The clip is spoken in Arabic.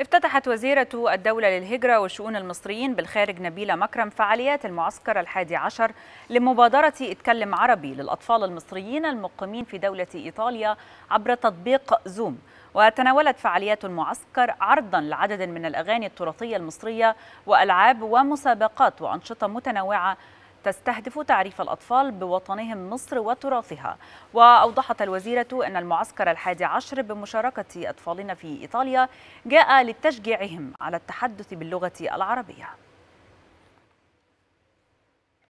افتتحت وزيرة الدولة للهجرة وشؤون المصريين بالخارج نبيلة مكرم فعاليات المعسكر الحادي عشر لمبادرة اتكلم عربي للأطفال المصريين المقيمين في دولة إيطاليا عبر تطبيق زوم وتناولت فعاليات المعسكر عرضا لعدد من الأغاني التراثية المصرية وألعاب ومسابقات وأنشطة متنوعة تستهدف تعريف الأطفال بوطنهم مصر وتراثها وأوضحت الوزيرة أن المعسكر الحادي عشر بمشاركة أطفالنا في إيطاليا جاء لتشجيعهم على التحدث باللغة العربية